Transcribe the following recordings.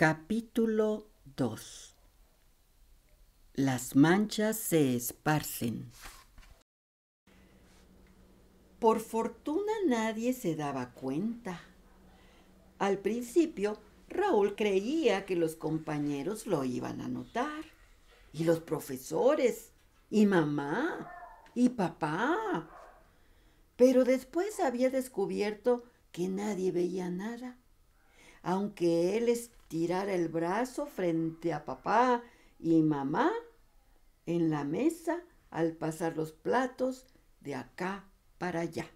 Capítulo 2 Las manchas se esparcen. Por fortuna nadie se daba cuenta. Al principio, Raúl creía que los compañeros lo iban a notar, y los profesores, y mamá, y papá. Pero después había descubierto que nadie veía nada, aunque él estaba tirar el brazo frente a papá y mamá en la mesa al pasar los platos de acá para allá.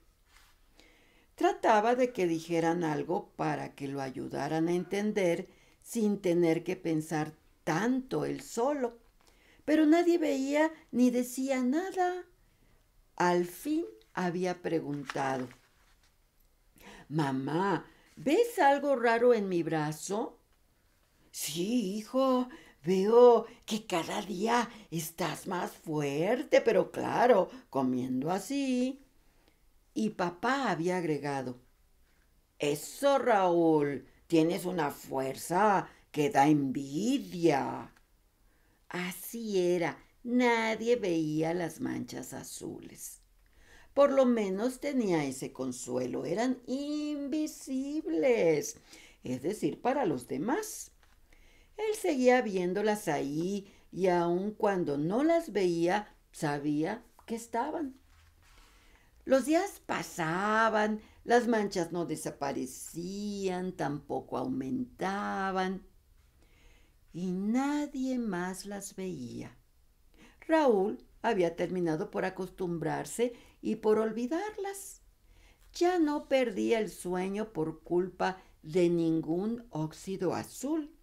Trataba de que dijeran algo para que lo ayudaran a entender sin tener que pensar tanto él solo, pero nadie veía ni decía nada. Al fin había preguntado, Mamá, ¿ves algo raro en mi brazo? Sí, hijo, veo que cada día estás más fuerte, pero claro, comiendo así. Y papá había agregado, eso, Raúl, tienes una fuerza que da envidia. Así era, nadie veía las manchas azules. Por lo menos tenía ese consuelo, eran invisibles, es decir, para los demás. Él seguía viéndolas ahí y aun cuando no las veía, sabía que estaban. Los días pasaban, las manchas no desaparecían, tampoco aumentaban. Y nadie más las veía. Raúl había terminado por acostumbrarse y por olvidarlas. Ya no perdía el sueño por culpa de ningún óxido azul.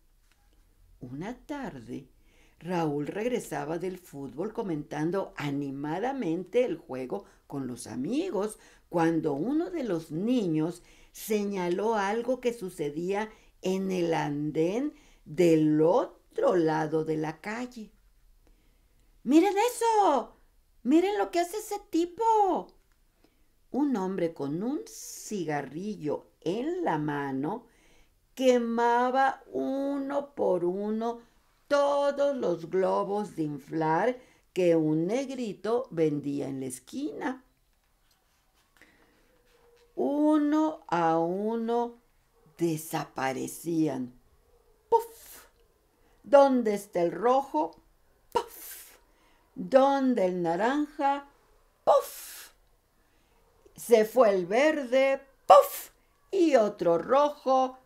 Una tarde, Raúl regresaba del fútbol comentando animadamente el juego con los amigos cuando uno de los niños señaló algo que sucedía en el andén del otro lado de la calle. ¡Miren eso! ¡Miren lo que hace ese tipo! Un hombre con un cigarrillo en la mano quemaba uno por uno todos los globos de inflar que un negrito vendía en la esquina. Uno a uno desaparecían. ¡Puf! ¿Dónde está el rojo? ¡Puf! ¿Dónde el naranja? ¡Puf! Se fue el verde. ¡Puf! Y otro rojo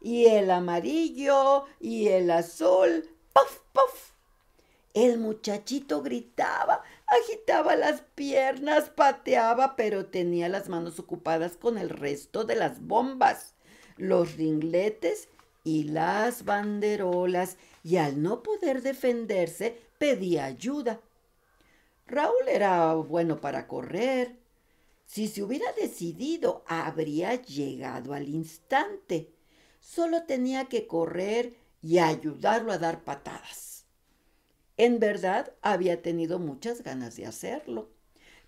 y el amarillo y el azul, ¡Puf! ¡Puf! El muchachito gritaba, agitaba las piernas, pateaba, pero tenía las manos ocupadas con el resto de las bombas, los ringletes y las banderolas, y al no poder defenderse pedía ayuda. Raúl era bueno para correr, si se hubiera decidido, habría llegado al instante. Solo tenía que correr y ayudarlo a dar patadas. En verdad, había tenido muchas ganas de hacerlo.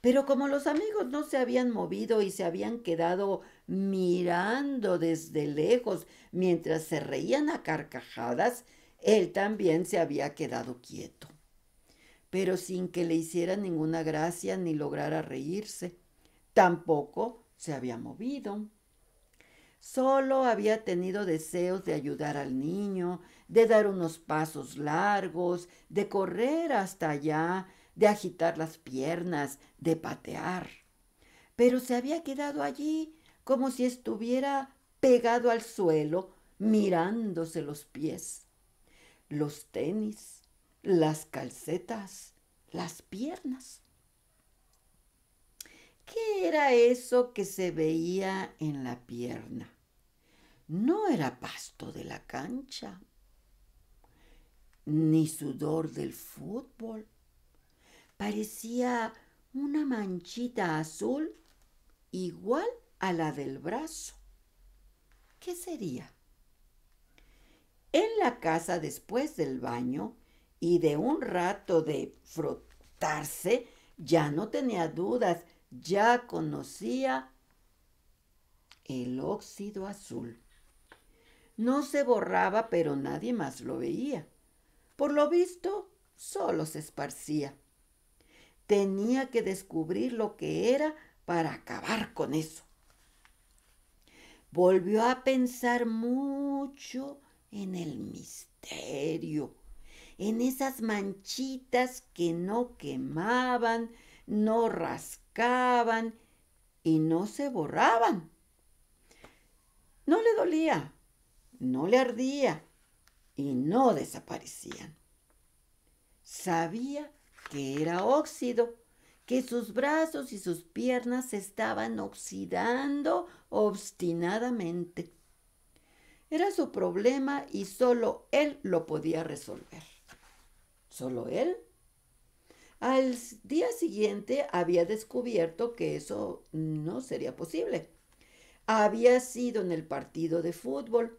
Pero como los amigos no se habían movido y se habían quedado mirando desde lejos mientras se reían a carcajadas, él también se había quedado quieto, pero sin que le hiciera ninguna gracia ni lograra reírse. Tampoco se había movido. Solo había tenido deseos de ayudar al niño, de dar unos pasos largos, de correr hasta allá, de agitar las piernas, de patear. Pero se había quedado allí como si estuviera pegado al suelo, mirándose los pies, los tenis, las calcetas, las piernas. ¿Qué era eso que se veía en la pierna? No era pasto de la cancha, ni sudor del fútbol. Parecía una manchita azul igual a la del brazo. ¿Qué sería? En la casa después del baño y de un rato de frotarse, ya no tenía dudas ya conocía el óxido azul. No se borraba, pero nadie más lo veía. Por lo visto, solo se esparcía. Tenía que descubrir lo que era para acabar con eso. Volvió a pensar mucho en el misterio, en esas manchitas que no quemaban, no rascaban y no se borraban. No le dolía, no le ardía y no desaparecían. Sabía que era óxido, que sus brazos y sus piernas estaban oxidando obstinadamente. Era su problema y solo él lo podía resolver. Solo él al día siguiente había descubierto que eso no sería posible. Había sido en el partido de fútbol.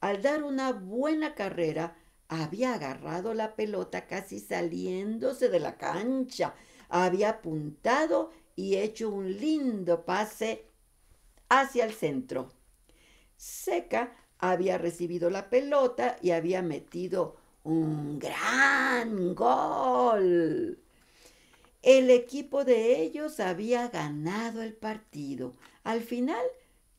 Al dar una buena carrera, había agarrado la pelota casi saliéndose de la cancha. Había apuntado y hecho un lindo pase hacia el centro. Seca había recibido la pelota y había metido un gran gol. El equipo de ellos había ganado el partido. Al final,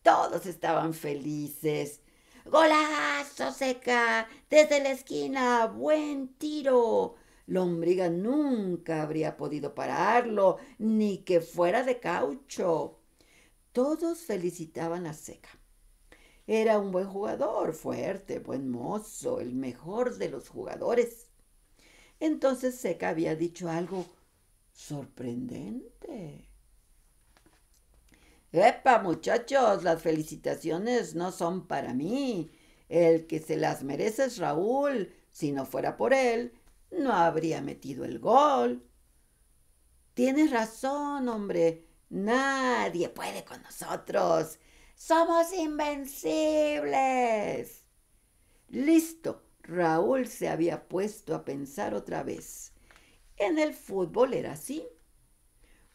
todos estaban felices. ¡Golazo seca! Desde la esquina, buen tiro. Lombriga nunca habría podido pararlo, ni que fuera de caucho. Todos felicitaban a Seca. Era un buen jugador, fuerte, buen mozo, el mejor de los jugadores. Entonces Seca había dicho algo sorprendente. Epa, muchachos, las felicitaciones no son para mí. El que se las merece es Raúl. Si no fuera por él, no habría metido el gol. Tienes razón, hombre. Nadie puede con nosotros. Somos invencibles. Listo, Raúl se había puesto a pensar otra vez. En el fútbol era así.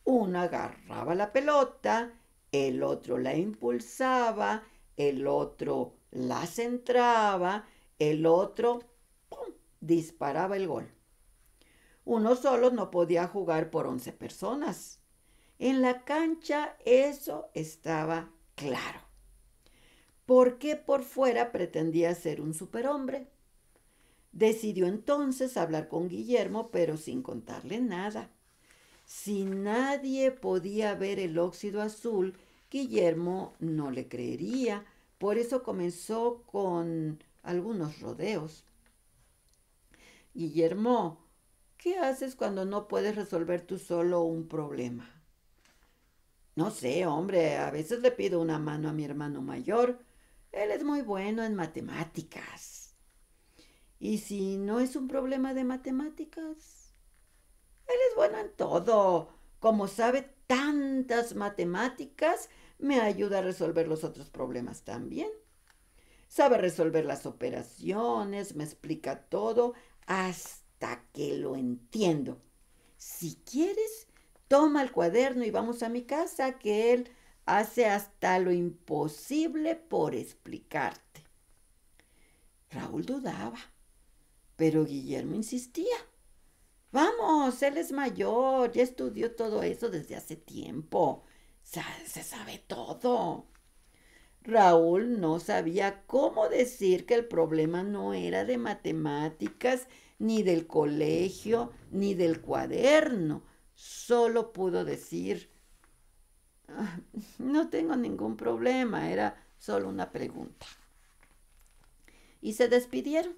Uno agarraba la pelota, el otro la impulsaba, el otro la centraba, el otro disparaba el gol. Uno solo no podía jugar por once personas. En la cancha eso estaba Claro. ¿Por qué por fuera pretendía ser un superhombre? Decidió entonces hablar con Guillermo, pero sin contarle nada. Si nadie podía ver el óxido azul, Guillermo no le creería, por eso comenzó con algunos rodeos. Guillermo, ¿qué haces cuando no puedes resolver tú solo un problema? No sé, hombre, a veces le pido una mano a mi hermano mayor. Él es muy bueno en matemáticas. ¿Y si no es un problema de matemáticas? Él es bueno en todo. Como sabe tantas matemáticas, me ayuda a resolver los otros problemas también. Sabe resolver las operaciones, me explica todo hasta que lo entiendo. Si quieres, toma el cuaderno y vamos a mi casa, que él hace hasta lo imposible por explicarte. Raúl dudaba, pero Guillermo insistía. Vamos, él es mayor, ya estudió todo eso desde hace tiempo. Se, sabe todo. Raúl no sabía cómo decir que el problema no era de matemáticas, ni del colegio, ni del cuaderno solo pudo decir, ah, no tengo ningún problema, era solo una pregunta. Y se despidieron,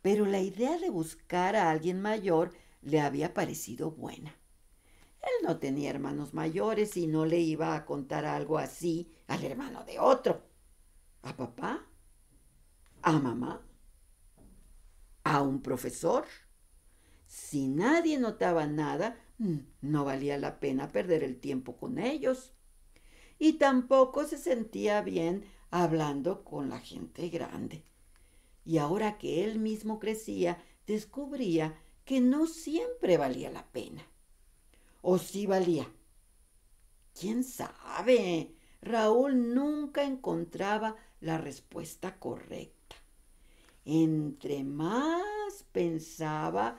pero la idea de buscar a alguien mayor le había parecido buena. Él no tenía hermanos mayores y no le iba a contar algo así al hermano de otro. ¿A papá? ¿A mamá? ¿A un profesor? Si nadie notaba nada, Mm. No valía la pena perder el tiempo con ellos. Y tampoco se sentía bien hablando con la gente grande. Y ahora que él mismo crecía, descubría que no siempre valía la pena. ¿O sí valía? ¿Quién sabe? Raúl nunca encontraba la respuesta correcta. Entre más pensaba,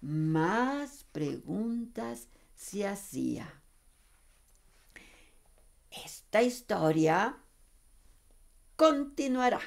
más preguntas se hacía. Esta historia continuará.